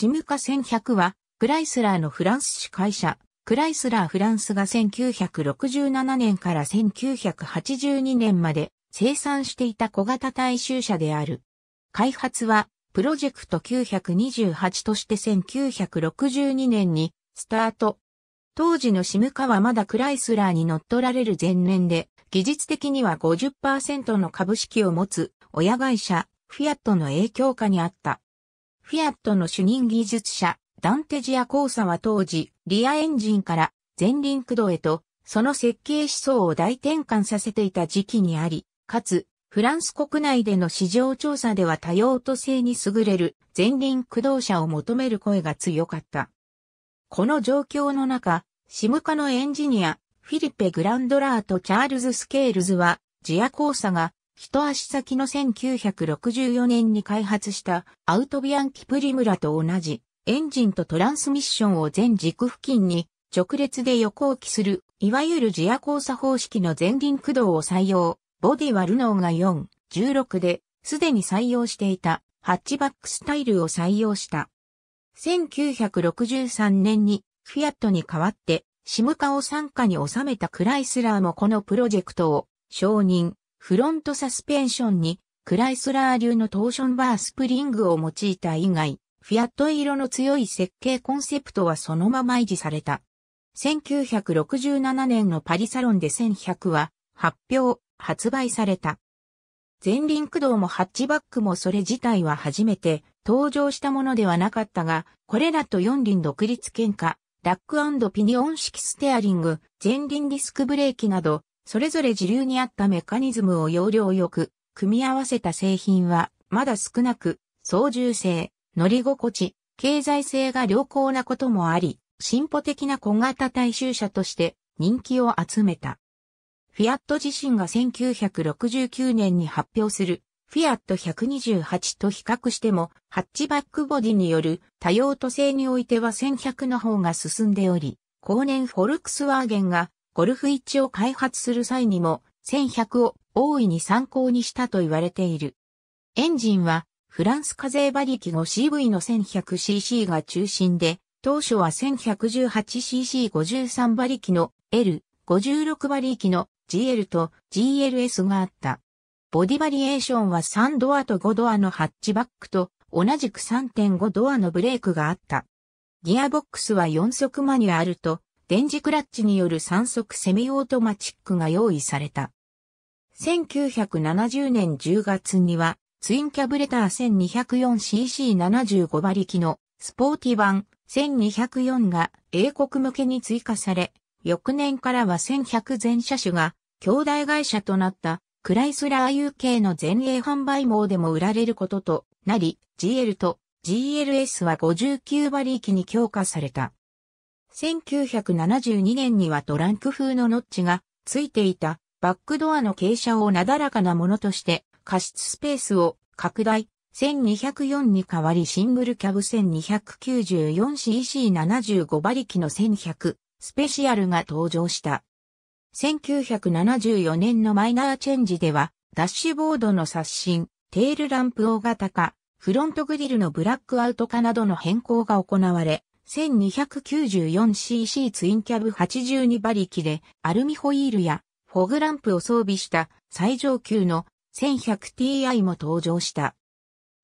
シムカ1100は、クライスラーのフランス市会社、クライスラーフランスが1967年から1982年まで生産していた小型大衆車である。開発は、プロジェクト928として1962年にスタート。当時のシムカはまだクライスラーに乗っ取られる前年で、技術的には50%の株式を持つ親会社、フィアットの影響下にあった。フィアットの主任技術者、ダンテジア交差は当時、リアエンジンから前輪駆動へと、その設計思想を大転換させていた時期にあり、かつ、フランス国内での市場調査では多用途性に優れる前輪駆動車を求める声が強かった。この状況の中、シム化のエンジニア、フィリペ・グランドラーとチャールズ・スケールズは、ジア交差が一足先の1964年に開発したアウトビアンキプリムラと同じエンジンとトランスミッションを全軸付近に直列で横置きする、いわゆる自ア交差方式の前輪駆動を採用。ボディはルノーが4、16で、すでに採用していたハッチバックスタイルを採用した。1963年にフィアットに代わってシム化を傘下に収めたクライスラーもこのプロジェクトを承認。フロントサスペンションにクライスラー流のトーションバースプリングを用いた以外、フィアット色の強い設計コンセプトはそのまま維持された。1967年のパリサロンで1100は発表、発売された。前輪駆動もハッチバックもそれ自体は初めて登場したものではなかったが、これらと四輪独立喧嘩、ラックピニオン式ステアリング、前輪ディスクブレーキなど、それぞれ自流にあったメカニズムを要領よく、組み合わせた製品は、まだ少なく、操縦性、乗り心地、経済性が良好なこともあり、進歩的な小型大衆車として人気を集めた。フィアット自身が1969年に発表するフィアット128と比較してもハッチバックボディによる多用途性においては1100の方が進んでおり、後年フォルクスワーゲンがゴルフイを開発する際にも1100を大いに参考にしたと言われている。エンジンはフランス課税馬力 5CV の 1100cc が中心で、当初は 1118cc53 馬力の L、56馬力の GL と GLS があった。ボディバリエーションは3ドアと5ドアのハッチバックと同じく3.5ドアのブレークがあった。ギアボックスは4速マニュアルと電磁クラッチによる三速セミオートマチックが用意された。1970年10月には、ツインキャブレター 1204cc75 馬力のスポーティ版1204が英国向けに追加され、翌年からは1100全車種が兄弟会社となったクライスラー UK の全英販売網でも売られることとなり、GL と GLS は59馬力に強化された。1972年にはトランク風のノッチがついていたバックドアの傾斜をなだらかなものとして加湿スペースを拡大1204に代わりシングルキャブ 1294cc75 馬力の1100スペシャルが登場した。1974年のマイナーチェンジではダッシュボードの刷新、テールランプ大型化、フロントグリルのブラックアウト化などの変更が行われ、1294cc ツインキャブ82馬力でアルミホイールやフォグランプを装備した最上級の 1100Ti も登場した。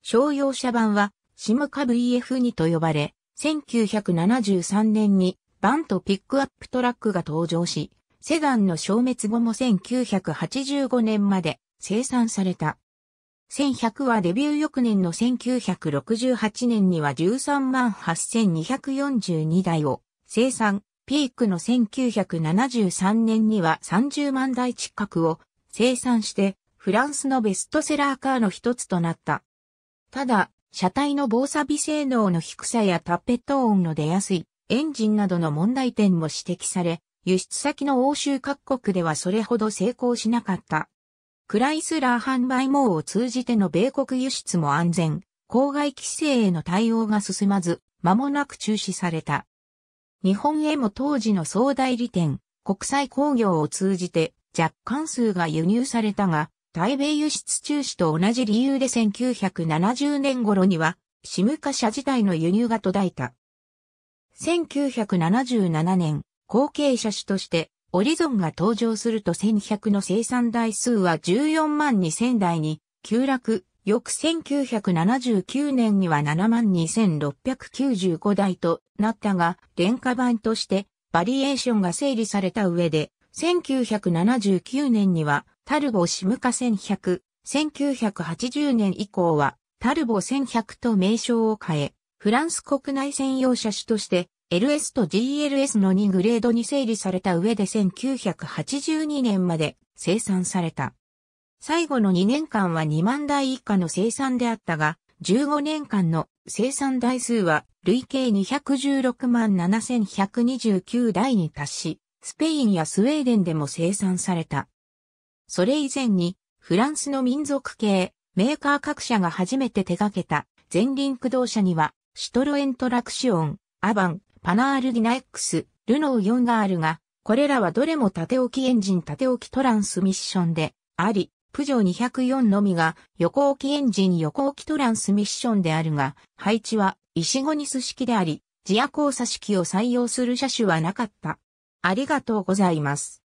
商用車版はシムカ VF2 と呼ばれ、1973年にバンとピックアップトラックが登場し、セダンの消滅後も1985年まで生産された。1100はデビュー翌年の1968年には13万8242台を生産、ピークの1973年には30万台近くを生産してフランスのベストセラーカーの一つとなった。ただ、車体の防錆性能の低さやタッペット音の出やすいエンジンなどの問題点も指摘され、輸出先の欧州各国ではそれほど成功しなかった。クライスラー販売網を通じての米国輸出も安全、公害規制への対応が進まず、間もなく中止された。日本へも当時の総代理店、国際工業を通じて若干数が輸入されたが、対米輸出中止と同じ理由で1970年頃には、シムカ車自体の輸入が途絶えた。1977年、後継車種としてオリゾンが登場すると1100の生産台数は14万2000台に急落、翌1979年には7万2695台となったが、廉価版としてバリエーションが整理された上で、1979年にはタルボシムカ1100、1980年以降はタルボ1100と名称を変え、フランス国内専用車種として LS と GLS の2グレードに整理された上で1982年まで生産された。最後の2年間は2万台以下の生産であったが、15年間の生産台数は累計216万7129台に達し、スペインやスウェーデンでも生産された。それ以前に、フランスの民族系、メーカー各社が初めて手掛けた前輪駆動車には、シトロエントラクシオン、アバン、パナールディナ X、ルノー4があるが、これらはどれも縦置きエンジン縦置きトランスミッションであり、プジョー204のみが横置きエンジン横置きトランスミッションであるが、配置は石ゴニス式であり、ジア交差式を採用する車種はなかった。ありがとうございます。